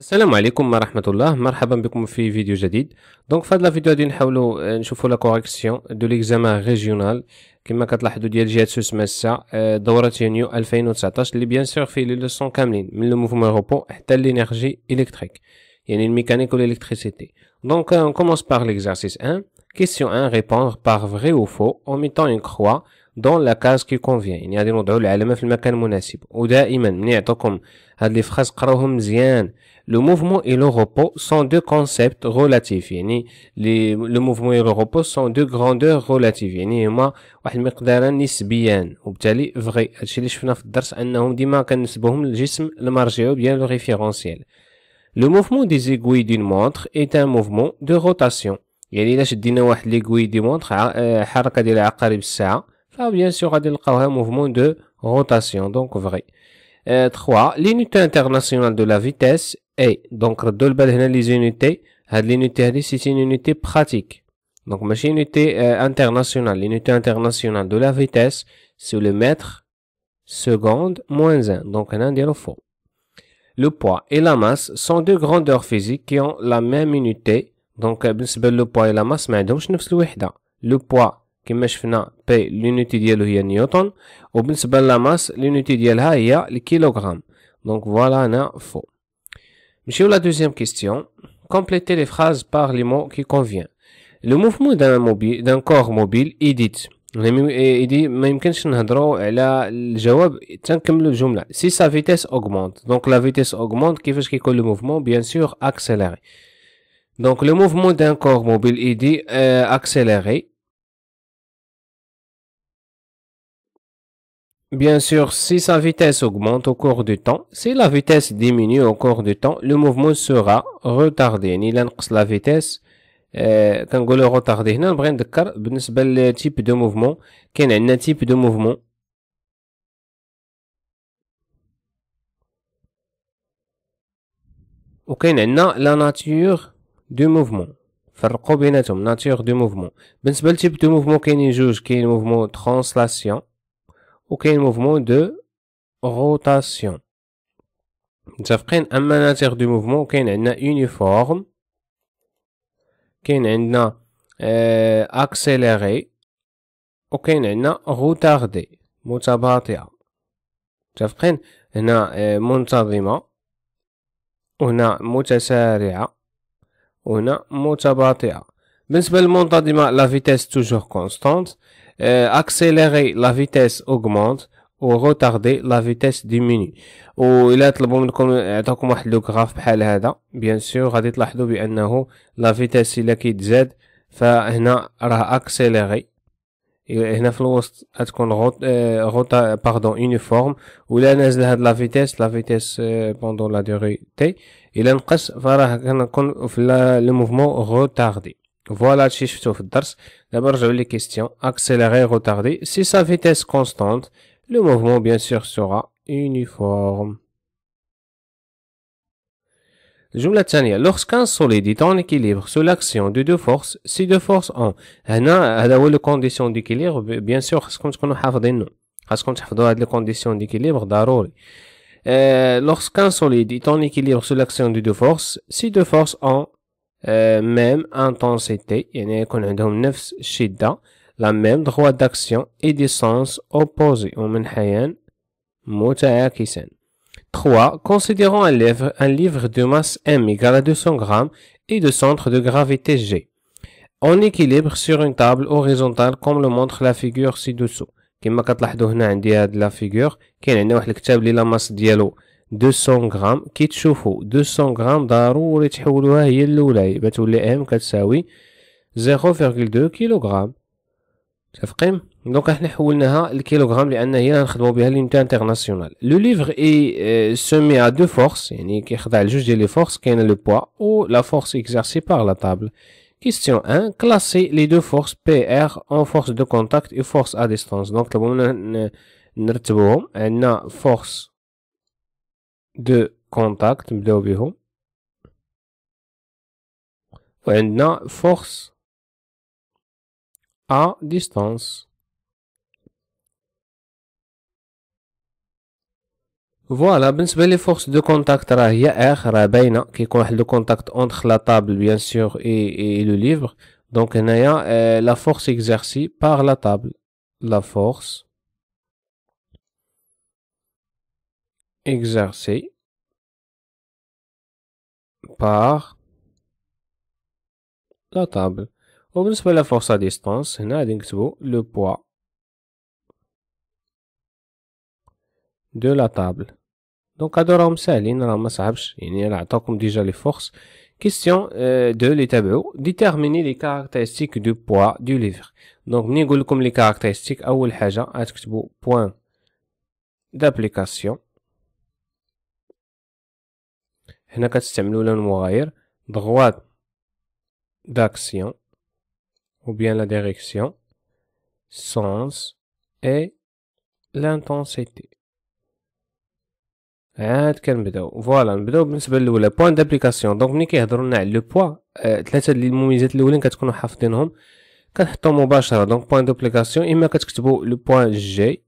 السلام عليكم ورحمه الله مرحبا بكم في فيديو جديد دونك في هذا الفيديو غادي نحاولوا آه، نشوفوا لا كوريكسيون دو ليكزامان ريجيونال كما كتلاحظوا ديال جهه سوس ماسا آه، دوره يونيو 2019 اللي بيان سور فيه لي لوسون كاملين من لو موفمون روبو حتى لينيرجي الكتريك يعني الميكانيك والالكتريسيتي دونك اون كومونس باغ ليكزارسيس 1 كيسيون 1 ريبوندر باغ فري او فو اون ميتون اون كخوا دون لا كاز كي كونفيان يعني غادي نوضعوا العلامه في المكان المناسب ودائما من يعطوكم هاد لي فراز قراوهم مزيان Le mouvement et le repos sont deux concepts relatifs. يعني les, le mouvement et le repos sont deux grandeurs relatives. يعني هما واحد المقدار نسبيان وبالتالي فري هادشي اللي شفنا في الدرس انهم ديما كنسبوهم للجسم المرجعي ديال لو ريفيرونسيال Le mouvement des aiguilles d'une montre est un mouvement de rotation. يعني الا شدينا واحد ليغوي دي مونتر حركة ديال عقارب الساعه فبيان سور غادي نلقاوها موفمون دو روتاسيون دونك فري 3. L'unité internationale de la vitesse eh, donc, euh, deux, ben, les unités. Had euh, l'unité, c'est une unité pratique. Donc, ma, c'est unité, euh, internationale. L'unité internationale de la vitesse, c'est le mètre seconde moins 1. Donc, on a dit le faux. Le poids et la masse sont deux grandeurs physiques qui ont la même unité. Donc, euh, le poids et la masse, mais, donc, je ne Le poids, qui m'a fait, l'unité de l'unité Newton. Ou, ben, c'est la masse, l'unité de il kilogramme. Donc, voilà, on faux. Sur la deuxième question. Complétez les phrases par les mots qui conviennent. Le mouvement d'un corps mobile il dit, Si sa vitesse augmente, donc la vitesse augmente, qui qu'est-ce qui le mouvement Bien sûr, accéléré. Donc le mouvement d'un corps mobile il dit accélérer. Euh, accéléré. Bien sûr, si sa vitesse augmente au cours du temps, si la vitesse diminue au cours du temps, le mouvement sera retardé. Ni la vitesse, euh, quand on dit retardé, on va type de mouvement, quel est le type de mouvement. Ok, la nature du mouvement. Faire nature du mouvement. Le type de mouvement qui est juge, le mouvement translation ou mouvement de rotation. Vous un manager du mouvement qui est uniforme, qui est euh, accéléré, ou qui est retardé. a avons euh, un la vitesse est toujours constante. euh, accélérer la vitesse augmente وغوتاردي لا فيتيس ديميني و الا طلبوا منكم عطاكم واحد لو غراف بحال هذا بيان سور غادي تلاحظوا بانه لا فيتيس الا كيتزاد فهنا راه اكسيليري هنا في الوسط غتكون غوط غوطا باردون يونيفورم ولا نازل هاد لا فيتيس لا فيتيس بوندون لا دوري تي الا نقص فراه كنكون في لو موفمون غوتاردي Voilà ce que je D'abord, j'avais les questions. Accélérer, retarder. Si sa vitesse constante, le mouvement, bien sûr, sera uniforme. je la Tania, lorsqu'un solide est en équilibre sous l'action de deux forces, si deux forces en un à a la conditions d'équilibre, bien sûr, parce qu'on nous a fait nous. Parce qu'on nous a la condition d'équilibre, d'arôle. Euh, lorsqu'un solide est en équilibre sous l'action de deux forces, si deux forces en euh, même intensité يعني عندهم نفس la même droit d'action et des sens opposés 3. Considérons un livre, un livre de masse M égale à 200 g et de centre de gravité G en équilibre sur une table horizontale comme le montre la figure ci-dessous. كما كتلاحظوا هنا la figure. Il y a un livre qui la masse masse 200 غرام كي تشوفوا 200 غرام ضروري تحولوها هي الاولى تولي ام كتساوي 0.2 كيلوغرام متفقين دونك احنا حولناها الكيلوغرام لان هي اللي نخدموا بها اليونتي انترناسيونال لو ليفر اي سومي ا دو فورس يعني كيخضع لجوج ديال لي فورس كاينه لو بوا و لا فورس اكزارسي بار لا طابل Question 1. Classer les deux forces PR en force de contact et force à distance. Donc, نرتبوهم عندنا فورس de contact de l'objet. Voilà, force à distance. Voilà, ben, bien les forces de contact qui le contact entre la table, bien sûr, et le livre. Donc, euh, la force exercée par la table. La force. exercé par la table. Au bout de la force à distance, on a le poids de la table. Donc, à deux rames, c'est un Il y a déjà les forces. Question euh, de tableaux Déterminer les caractéristiques du poids du livre. Donc, nous avons les caractéristiques. à le point d'application. هنا كتستعملو لون مغاير دغوات داكسيون و بيان لا ديريكسيون سونس اي لانتونسيتي عاد كنبداو فوالا نبداو بالنسبه الاولى بوين دابليكاسيون دونك ملي كيهضروا لنا على لو بوا آه، ثلاثه ديال المميزات الاولين كتكونوا حافظينهم كنحطو مباشره دونك بوين دابليكاسيون اما كتكتبوا لو بوين جي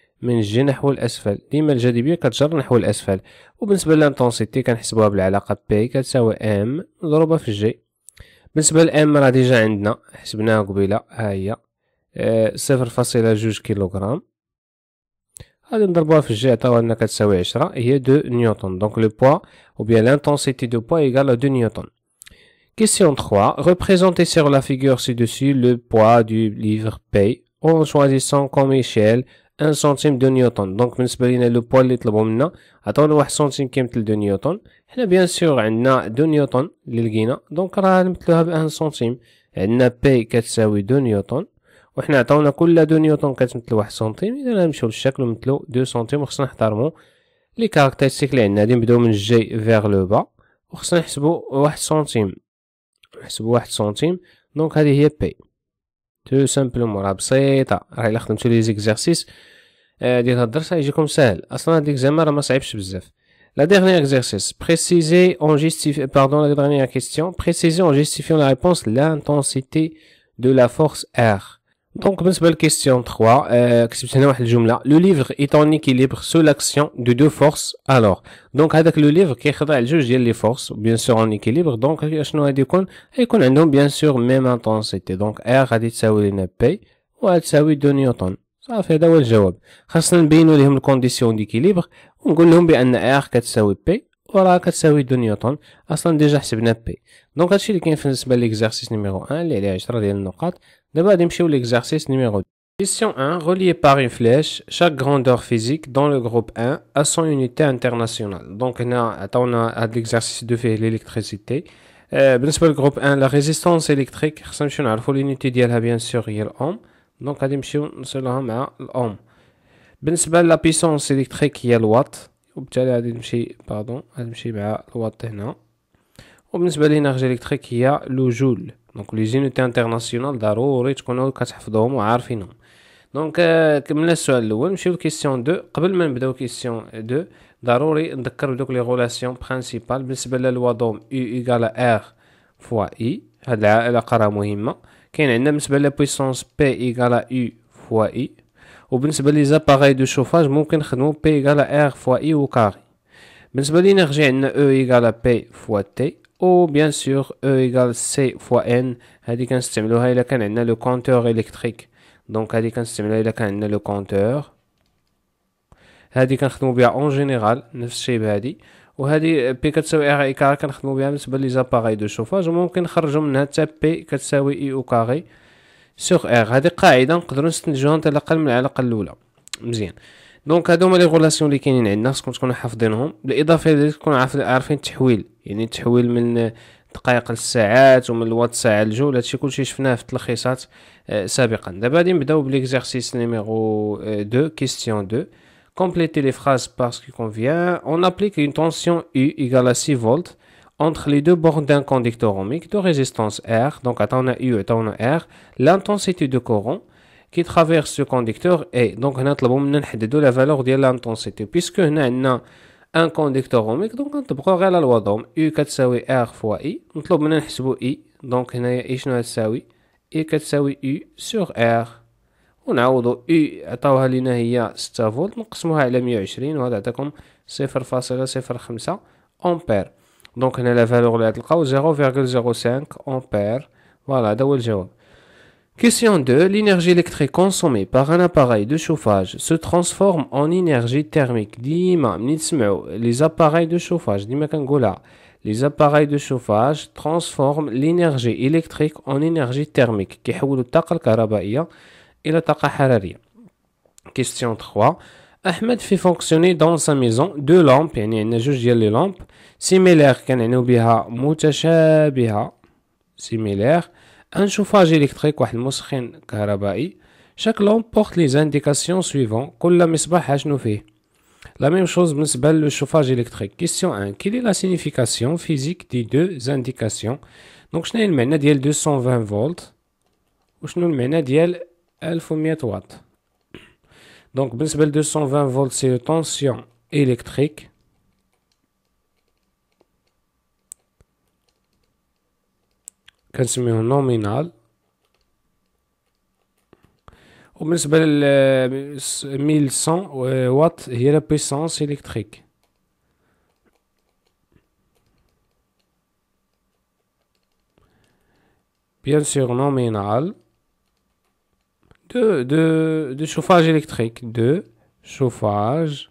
من الجي نحو الاسفل ديما الجاذبيه كتجر نحو الاسفل وبالنسبه للانتونسيتي كنحسبوها بالعلاقه بي كتساوي ام مضروبه في جي بالنسبه لام راه ديجا عندنا حسبناها قبيله ها هي آه، صفر فاصلة جوج كيلوغرام غادي نضربوها في الجي عطاو لنا كتساوي عشرة هي دو نيوتن دونك لو بوا أو بيان لانتونسيتي دو بوا إيكال دو نيوتن كيسيون تخوا ريبريزونتي سيغ لا figure سي دوسي لو بوا دو ليفر بي اون choisissant كوم ايشيل 1 سنتيم دو نيوتن دونك بالنسبه لينا لو بوا اللي طلبوا منا عطاونا واحد سنتيم كيمثل دو نيوتن حنا بيان سور عندنا دو نيوتن اللي لقينا دونك راه نمثلوها ب 1 سنتيم عندنا بي كتساوي دو نيوتن وحنا عطاونا كل دو نيوتن كتمثل واحد سنتيم اذا نمشيو للشكل ونمثلو دو سنتيم وخصنا نحترمو لي كاركتيرستيك اللي عندنا غادي نبداو من الجي فيغ لو با وخصنا نحسبو واحد سنتيم نحسبو واحد سنتيم دونك هذه هي بي Tout simplement, راه exercices راه euh, La dernière exercice, la dernière question, préciser en justifiant la réponse l'intensité de la force R. دونك بالنسبه للكيستيون 3 آه كتبت هنا واحد الجمله لو ليفغ ايتوني كي ليبر سو لاكسيون دو دو فورس الوغ دونك هذاك لو ليفغ كيخضع لجوج ديال لي فورس بيان سور ان ايكيليبر دونك شنو غادي يكون غيكون عندهم بيان سور ميم انتونسيتي دونك ار غادي تساوي لنا بي و تساوي دو نيوتن صافي هذا هو الجواب خاصنا نبينو لهم الكونديسيون ديكيليبر ونقول لهم بان ار كتساوي بي وراه كتساوي دو نيوتن اصلا ديجا حسبنا بي دونك هادشي اللي كاين بالنسبه ليكزارسيس نيميرو 1 اللي عليه 10 ديال النقاط D'abord, allons l'exercice numéro 2. Question 1. Relié par une flèche, chaque grandeur physique dans le groupe 1 a son unité internationale. Donc, on a, on l'exercice 2 l'électricité. Euh, pour le groupe 1, la résistance électrique, il pour l'unité d'IA, bien sûr, il y a l'ohm. Donc, on va cela à l'ohm. Pour la puissance électrique, il y a le watt. Pardon, on va aller le watt. Et l'énergie électrique, il y a le joule. دونك لي زينيتي انترناسيونال ضروري تكونوا كتحفظوهم وعارفينهم دونك كملنا السؤال الاول نمشيو لكيسيون دو قبل ما نبداو كيسيون دو ضروري نذكر بدوك لي غولاسيون برينسيبال بالنسبه للوا دوم او ايغال ار فوا اي هاد العلاقه راه مهمه كاين عندنا بالنسبه لا بويسونس بي ا او فوا اي وبالنسبه لي زاباغاي دو شوفاج ممكن نخدمو بي ايكال ار فوا اي وكاري بالنسبه لينيرجي عندنا او ايغال بي فوا تي وبيان سور او ايغال سي فوا ان هادي كنستعملوها الا كان عندنا لو كونتور الكتريك دونك هادي كنستعملوها الا كان عندنا لو كونتور هادي كنخدمو بها اون جينيرال نفس الشيء بهادي وهادي بي كتساوي ار اي كاري كنخدمو بها بالنسبه لي زاباري دو شوفاج وممكن نخرجو منها حتى بي كتساوي اي او كاري سوغ ار هادي قاعده نقدروا نستنتجوها الاقل من العلاقه الاولى مزيان Donc, دونك هادو هما لي غولاسيون لي كاينين عندنا خصكم تكونوا حافظينهم بالاضافه لذلك عارفين التحويل يعني التحويل من دقائق للساعات ومن الوات ساعه للجول هادشي كلشي شفناه في التلخيصات سابقا دابا غادي نبداو l'exercice نيميرو 2 question 2 Complétez les phrases par ce qui convient. On applique une tension U égale à 6 volts entre les deux bornes d'un conducteur ohmique de résistance R. Donc, on a U et on a R. L'intensité de courant كي ترافيرس لو كونديكتور اي دونك هنا طلبوا منا نحددوا لا فالور ديال لانتونسيتي بيسكو هنا عندنا ان كونديكتور اوميك دونك نطبقوا غير لا لوا دوم يو كتساوي ار فوا اي نطلب منا نحسبوا اي دونك هنايا اي شنو غتساوي اي كتساوي يو سور ار ونعوضوا اي عطاوها لينا هي 6 فولت نقسموها على 120 وهذا عطاكم 0.05 امبير دونك هنا لا فالور اللي غتلقاو 0.05 امبير فوالا هذا هو الجواب Question 2. L'énergie électrique consommée par un appareil de chauffage se transforme en énergie thermique. Les appareils de chauffage, les appareils de chauffage transforment l'énergie électrique en énergie thermique. Question 3. Ahmed fait fonctionner dans sa maison deux lampes, يعني les lampes similaires similaires un chauffage électrique chaque langue porte les indications suivantes La même chose le chauffage électrique. Question 1. Quelle est la signification physique des deux indications Donc je شنو المعنى ديال 220 volts وشنو المعنى 1000 watts Donc 220 volts, c'est la tension électrique Qu'est-ce nominal? 1100 watts et la puissance électrique? Bien sûr, nominal de chauffage électrique, de chauffage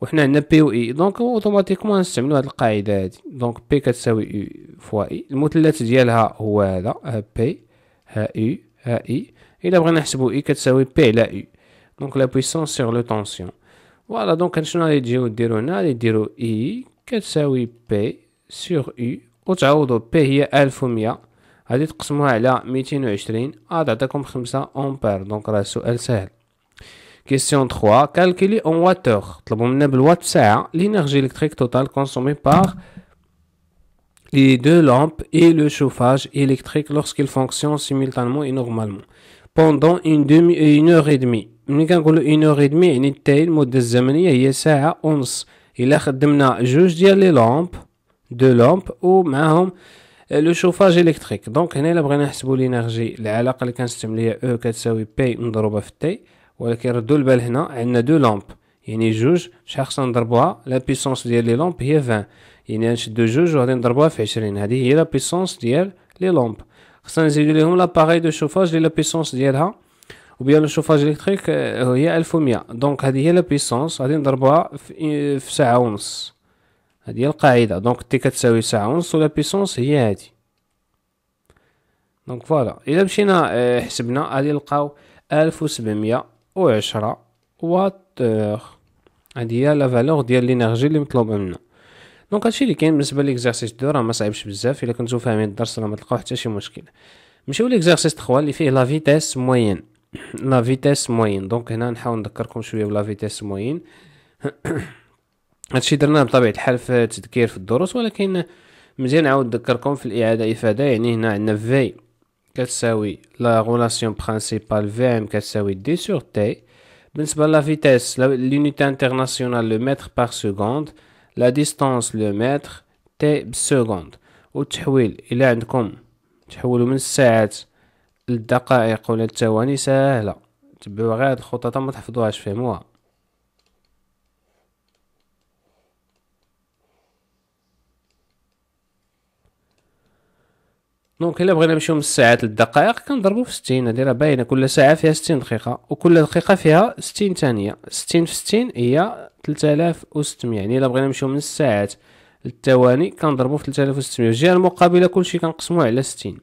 وحنا عندنا بي و اي دونك اوتوماتيكمون نستعملو هاد القاعده هادي دونك بي كتساوي اي فوا اي e. المثلث ديالها هو هذا ها بي ها اي ها اي e. الا بغينا نحسبو اي e كتساوي بي على اي دونك لا بويسونس سور لو طونسيون فوالا دونك شنو غادي تجيو ديرو هنا غادي ديرو اي كتساوي بي سور اي وتعوضوا بي هي ألف غادي تقسموها على ميتين غادي تعطيكم خمسة أمبير دونك راه سؤال سهل Question 3. calculez en watt-heure. L'énergie électrique totale consommée par les deux lampes et le chauffage électrique lorsqu'ils fonctionnent simultanément et normalement. Pendant une heure et demie. Une heure et demie, une heure et demie. Il y dire une heure et demie. Il y a une heure et demie. Il a une heure et demie. Il y a une heure et demie. Il y a une heure et demie. Il y a une heure et demie. Il y a une heure et demie. Il ولكن ردوا البال هنا عندنا دو لامب يعني جوج شحال خصنا نضربوها لا بيسونس ديال لي لامب هي 20 يعني نشدو جوج وغادي نضربوها في 20 هذه هي لا بيسونس ديال لي لامب خصنا نزيدو ليهم لاباغي دو شوفاج لي لا بيسونس ديالها وبيان الشوفاج الكتريك هي 1100 دونك هذه هي لا بيسونس غادي نضربوها في, في ساعه ونص هذه هي القاعده دونك تي كتساوي ساعه ونص ولا بيسونس هي هذه دونك فوالا الا مشينا آه، حسبنا غادي نلقاو 1700 واط اوغ هادي هي لا فالور ديال لينيرجي اللي مطلوبه منا دونك هادشي اللي كاين بالنسبه ليكزارسيس دو راه ما صعيبش بزاف الا كنتو فاهمين الدرس راه ما تلقاو حتى شي مشكل نمشيو ليكزارسيس 3 اللي فيه لا فيتيس موين لا فيتيس موين دونك هنا نحاول نذكركم شويه بلا فيتيس موين هادشي درناه بطبيعه الحال في التذكير في الدروس ولكن مزيان نعاود نذكركم في الاعاده افاده يعني هنا عندنا في كتساوي لا غولاسيون برينسيبال في ام كتساوي دي سور تي بالنسبة لا فيتيس لونيتي انترناسيونال لو متر بار سكوند لا ديستانس لو متر تي بالسكوند والتحويل الى عندكم تحولوا من الساعات للدقائق ولا الثواني ساهله تبعوا غير هاد الخطط ما تحفظوهاش فهموها دونك الا بغينا نمشيو من الساعات للدقائق كنضربو في 60 هادي راه باينه كل ساعه فيها 60 دقيقه وكل دقيقه فيها 60 ثانيه 60 في 60 هي 3600 يعني الا بغينا نمشيو من الساعات للثواني كنضربو في 3600 الجهه المقابله كلشي كنقسمو على 60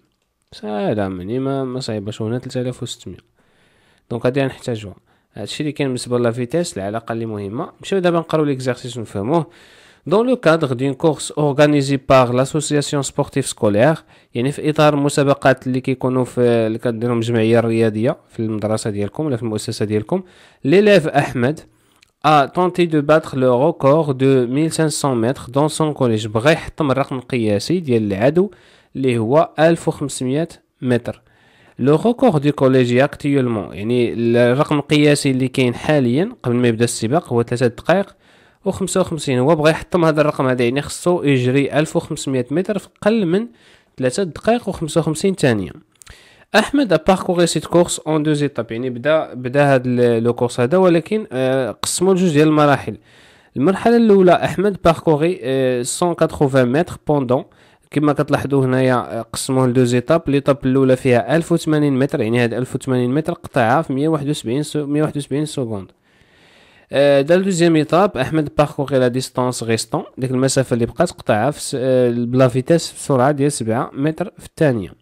سلام يعني ما ما صعيباش هنا 3600 دونك هادي غنحتاجوها هادشي اللي كان بالنسبه لافيتيس العلاقه اللي مهمه نمشيو دابا نقراو ليكزارسيس ونفهموه Dans le cadre d'une course organisée par l'association sportive scolaire يعني في اطار مسابقات اللي كيكونوا في اللي كديرهم الجمعيه الرياضيه في المدرسه ديالكم ولا في المؤسسه ديالكم ليليف احمد a tenté de battre le record de 1500 mètres dans son collège بغا يحطم الرقم القياسي ديال العدو اللي هو 1500 متر لو ريكورد دي كوليجي اكتيولمون يعني الرقم القياسي اللي كاين حاليا قبل ما يبدا السباق هو 3 دقائق و55 هو بغى يحطم هذا الرقم هذا يعني خصو يجري 1500 متر في اقل من 3 دقائق و و55 ثانية احمد اباركوري سيت كورس اون دو زيتاب يعني بدا بدا هذا لو كورس هذا ولكن آه، قسمو لجوج ديال المراحل المرحله الاولى احمد باركوري آه، 180 متر بوندون كما كتلاحظوا هنايا آه، قسموه لدو زيتاب طاب الاولى فيها 1080 متر يعني هاد 1080 متر قطعها في 171 171 سكوند آه، دار دوزيام ايطاب احمد باركوغي لا ديستونس غيستون ديك المسافه اللي بقات قطعها في آه، بلا فيتاس سرعة ديال سبعة متر في الثانيه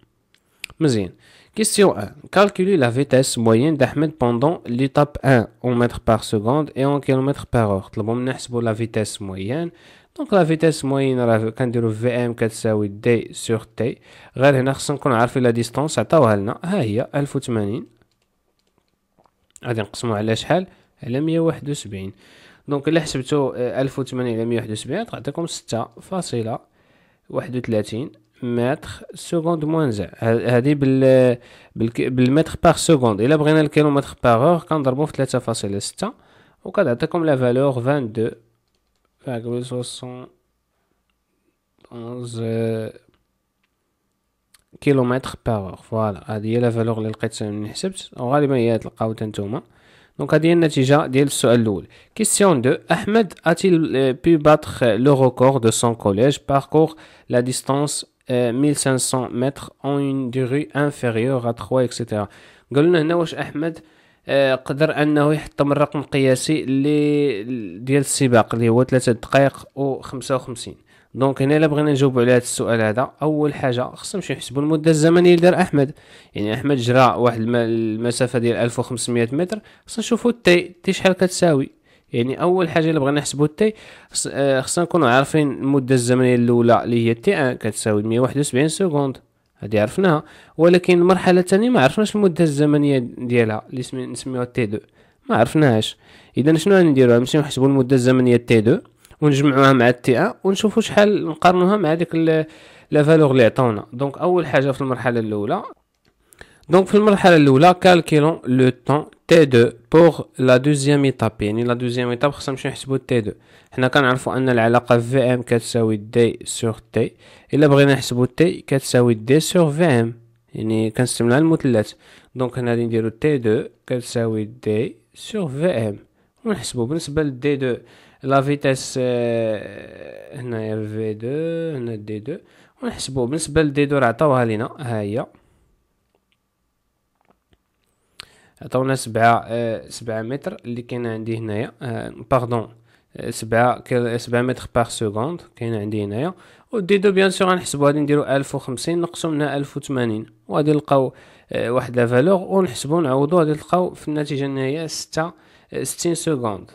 مزيان كيستيون ان كالكولي لا فيتاس موين د احمد بوندون لي طاب 1 اون متر بار سكوند اي اون كيلومتر بار اور طلبو منا نحسبو لا فيتاس موين دونك لا فيتاس موين راه كنديرو في ام كتساوي دي سور تي غير هنا خصنا نكون عارفين لا ديستونس عطاوها لنا ها هي الف و 1080 غادي نقسمو على شحال على 171 دونك الا حسبتو 1008 على 171 تعطيكم 6.31 متر سكوند موانزع هادي بال بالمتر باغ سكوند الا بغينا الكيلومتر باغ اور كنضربو في 3.6 وكتعطيكم لا فالور 22 فاكول 71 كيلومتر باغ اور فوالا هادي هي لا فالور اللي لقيت من حسبت وغالبا هي تلقاو تانتوما نتوما Donc, هذه النتيجة ديال السؤال الأول. Question 2. Ahmed a-t-il euh, pu battre euh, le record de son collège parcours la distance 1500 euh, mètres en une durée inférieure à 3 etc. قالنا هنا واش أحمد قدر انه يحطم الرقم القياسي اللي ديال السباق اللي هو 3 à و 55 دونك هنا الا بغينا نجاوبوا على هذا السؤال هذا اول حاجه خصنا نمشيو نحسبوا المده الزمنيه اللي دار احمد يعني احمد جرى واحد المسافه ديال 1500 متر خصنا نشوفوا تي تي شحال كتساوي يعني اول حاجه اللي بغينا نحسبوا تي آه، خصنا نكونوا عارفين المده الزمنيه الاولى اللي هي تي ان آه، كتساوي 171 سكوند هذه عرفناها ولكن المرحله الثانيه ما عرفناش المده الزمنيه ديالها اللي نسميوها تي 2 ما عرفناهاش اذا شنو غنديروا نمشيو نحسبوا المده الزمنيه تي 2 ونجمعوها مع ا ونشوفوا شحال نقارنوها مع ديك لا فالور اللي عطاونا دونك اول حاجه في المرحله الاولى دونك في المرحله الاولى كالكيلون لو طون تي 2 بوغ لا دوزيام ايتاب يعني لا دوزيام ايتاب خصنا نمشيو نحسبو تي 2 حنا كنعرفو ان العلاقه في ام كتساوي دي سور تي الا بغينا نحسبو تي كتساوي دي سور في ام يعني كنستعملها المثلث دونك هنا غادي نديرو تي 2 كتساوي دي سور في ام ونحسبوا بالنسبه لدي 2 لا فيتاس هنايا في دو هنا دي دو ونحسبو بالنسبه لدي دو راه عطاوها لينا ها هي عطاونا سبعة آه، سبعة متر اللي كاين عندي هنايا باردون آه، آه، سبعة سبعة متر باغ سكوند كاين عندي هنايا و دي دو بيان سور غنحسبو غادي نديرو ألف وخمسين نقصو منها ألف وثمانين وغادي نلقاو واحد لافالوغ ونحسبو نعوضو غادي نلقاو في النتيجة النهائية ستة ستين سكوند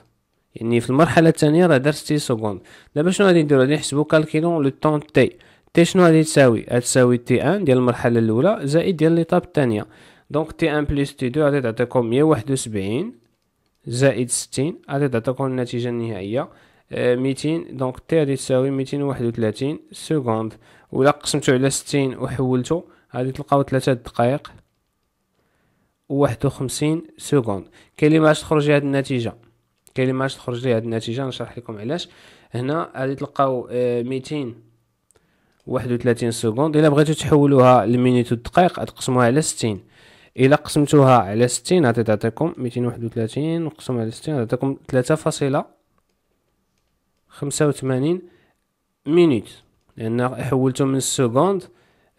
يعني في المرحله الثانيه راه درت تي سكوند دابا شنو غادي نديرو غادي نحسبو كالكيلون لو طون تي تي شنو غادي تساوي تساوي تي ان ديال المرحله الاولى زائد ديال ليطاب الثانيه دونك تي ان بلس تي دو غادي تعطيكم مية واحد وسبعين زائد ستين غادي تعطيكم النتيجه النهائيه آه، ميتين دونك تي غادي تساوي ميتين وواحد وثلاثين سكوند و إلا قسمتو على ستين وحولتو غادي تلقاو تلاتة دقائق و و وخمسين سكوند كاين لي ما تخرج هاد النتيجه كاين باش تخرج لي هذه النتيجه نشرح لكم علاش هنا غادي تلقاو 200 آه، 31 سكوند الا بغيتو تحولوها لمينيت والدقائق تقسموها على 60 الا قسمتوها على 60 غادي تعطيكم 231 نقسموها على 60 غتعطيكم 3.85 مينيت لان حولتو من السكوند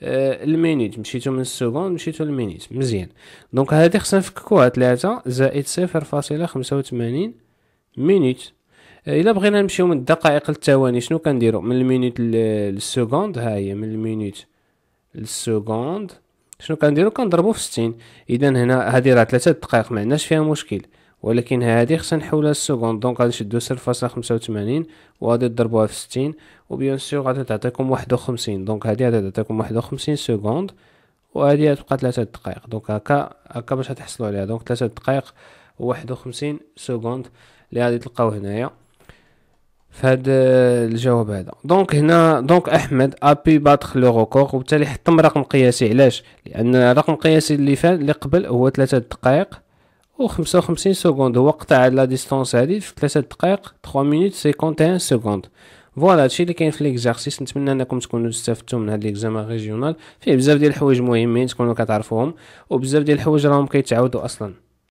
المينيت آه، مشيتو من السكوند مشيتو للمينيت مزيان دونك هادي خصنا نفككوها 3 زائد 0.85 مينوت الا بغينا نمشيو من الدقائق للثواني شنو كنديرو من المينوت للسكوند ها هي من المينوت للسكوند شنو كنديرو كنضربو في 60 اذا هنا هذه راه 3 دقائق ما عندناش فيها مشكل ولكن هذه خصنا نحولها للسكوند دونك غنشدو 0.85 وغادي نضربوها في 60 وبيان سور غادي تعطيكم 51 دونك هذه غادي تعطيكم 51 سكوند وهذه غتبقى 3 دقائق دونك هكا هكا باش تحصلوا عليها دونك 3 دقائق و 51 سكوند اللي غادي تلقاو هنايا فهاد الجواب هذا دونك هنا دونك احمد ابي باتخ لو ريكور وبالتالي حطم رقم قياسي علاش لان الرقم القياسي اللي فات اللي قبل هو 3 دقائق و 55 سكوند هو قطع لا ديستونس هادي في 3 دقائق 3 مينوت 51 سكوند فوالا هادشي اللي كاين في ليكزارسيس نتمنى انكم تكونوا استفدتوا من هاد ليكزامان ريجيونال فيه بزاف ديال الحوايج مهمين تكونوا كتعرفوهم وبزاف ديال الحوايج راهم كيتعاودوا اصلا